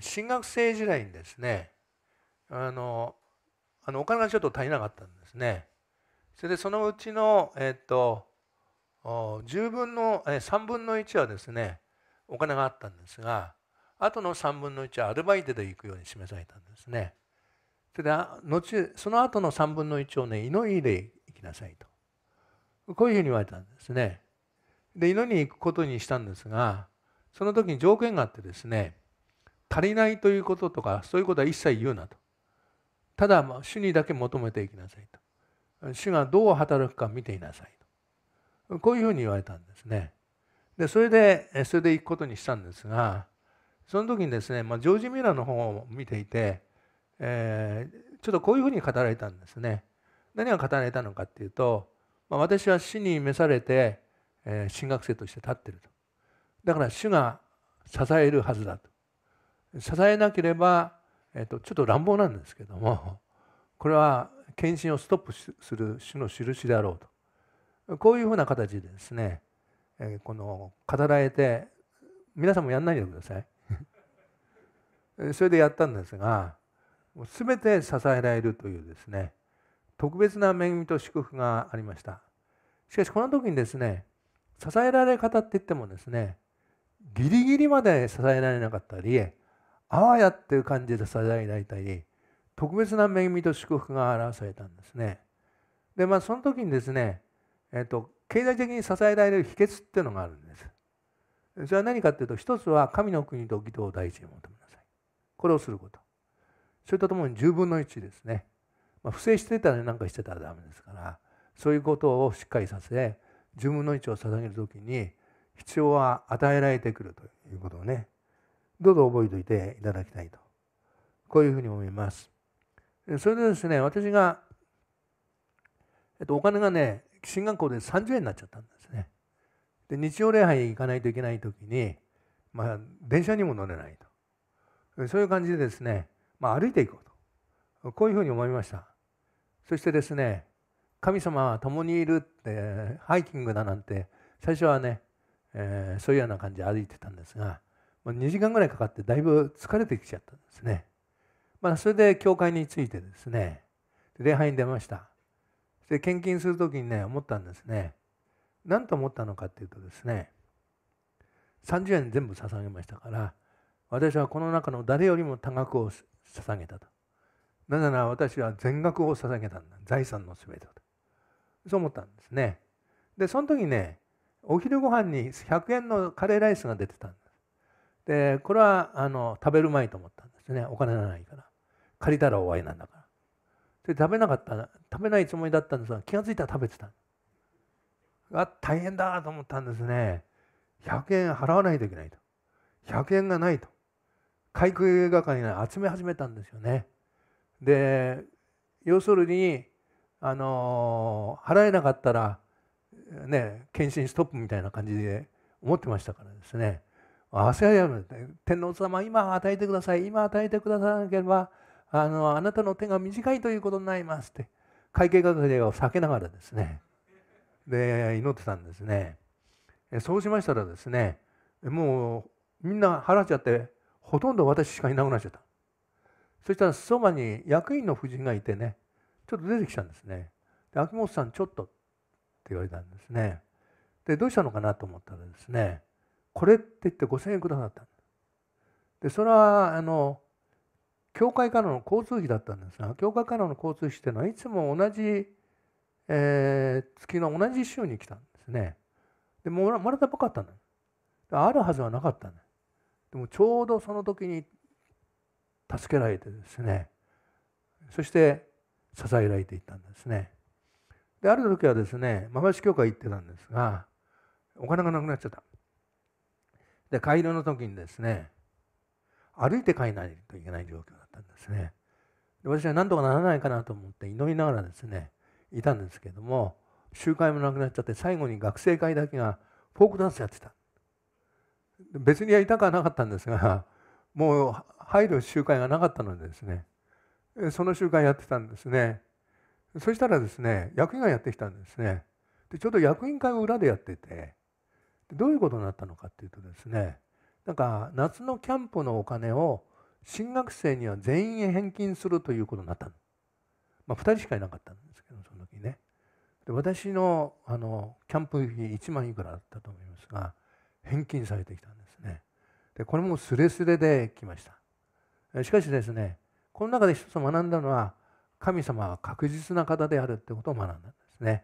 新学生時代にですねあのあのお金がちょっと足りなかったんですねそれでそのうちの、えっと10分の3分の1はですねお金があったんですがあとの3分の1はアルバイトで行くように示されたんですねそれで後その後の3分の1をね祈りで行きなさいとこういうふうに言われたんですねで祈りに行くことにしたんですがその時に条件があってですね足りないということとかそういうことは一切言うなとただ主にだけ求めていきなさいと主がどう働くか見ていなさいとこういうふうに言われたんですねでそれでそれで行くことにしたんですがその時にですね、まあ、ジョージ・ミラーの方を見ていて、えー、ちょっとこういうふうに語られたんですね何が語られたのかっていうと、まあ、私は死に召されて、えー、神学生として立ってるとだから主が支えるはずだと支えなければ、えっと、ちょっと乱暴なんですけども これは献身をストップする種の印であろうとこういうふうな形でですねこの語られて皆さんもやんないでください それでやったんですが全て支えられるというですね特別な恵みと祝福がありましたしかしこの時にですね支えられ方って言ってもですねギリギリまで支えられなかったりあわやっていう感じでささらいたり特別な恵みと祝福が表されたんですね。でまあその時にですね、えーと、経済的に支えられる秘訣っていうのがあるんです。それは何かっていうと一つは神の国と義堂を第一に求めなさい。これをすること。それとともに10分の1ですね。まあ、不正してたらなんかしてたらダメですからそういうことをしっかりさせ10分の1を捧げる時に必要は与えられてくるということをねどうぞ覚えておいていただきたいとこういうふうに思いますそれでですね私が、えっと、お金がね進学校で30円になっちゃったんですねで日曜礼拝行かないといけない時に、まあ、電車にも乗れないとそういう感じでですね、まあ、歩いていこうとこういうふうに思いましたそしてですね神様は共にいるってハイキングだなんて最初はね、えー、そういうような感じで歩いてたんですがまあ、2時間ぐらいかかってだいぶ疲れてきちゃったんですね。まあ、それで教会についてですね礼拝に出ました。で献金する時にね思ったんですね。何と思ったのかっていうとですね30円全部捧げましたから私はこの中の誰よりも多額を捧げたと。なぜなら私は全額を捧げたんだ財産の全てだと。そう思ったんですね。でその時ねお昼ご飯に100円のカレーライスが出てたんです。でこれはあの食べるまいと思ったんですねお金がないから借りたら終わりなんだからで食べなかった食べないつもりだったんですが気が付いたら食べてたあ大変だと思ったんですね100円払わないといけないと100円がないと買い食い係が集め始めたんですよねで要するにあの払えなかったらね検診ストップみたいな感じで思ってましたからですね天皇様今与えてください今与えてくださなければあのあなたの手が短いということになりますって会計学を避けながらですねで祈ってたんですねそうしましたらですねもうみんな払っちゃってほとんど私しかいなくなっちゃったそしたらそばに役員の夫人がいてねちょっと出てきたんですねで秋元さんちょっとって言われたんですねでどうしたのかなと思ったらですねこれって言って5,000円くださったでそれはあの教会からの交通費だったんですが教会からの交通費っていうのはいつも同じ、えー、月の同じ週に来たんですねでもらもらったばかったのあるはずはなかったのでもちょうどその時に助けられてですねそして支えられていったんですねである時はですねママシ教会行ってたんですがお金がなくなっちゃったで改良の時にですね歩いて帰らないといけない状況だったんですねで私は何とかならないかなと思って祈りながらですねいたんですけども集会もなくなっちゃって最後に学生会だけがフォークダンスやってた別にやりたくはなかったんですがもう入る集会がなかったのでですねその集会やってたんですねそしたらですね役員がやってきたんですねでちょうど役員会を裏でやっててどういうことになったのかっていうとですねなんか夏のキャンプのお金を新学生には全員返金するということになったの、まあ、2人しかいなかったんですけどその時ねで私のあのキャンプ費1万いくらだったと思いますが返金されてきたんですねでこれもスレスレで来ましたしかしですねこの中で一つ学んだのは神様は確実な方であるってことを学んだんですね。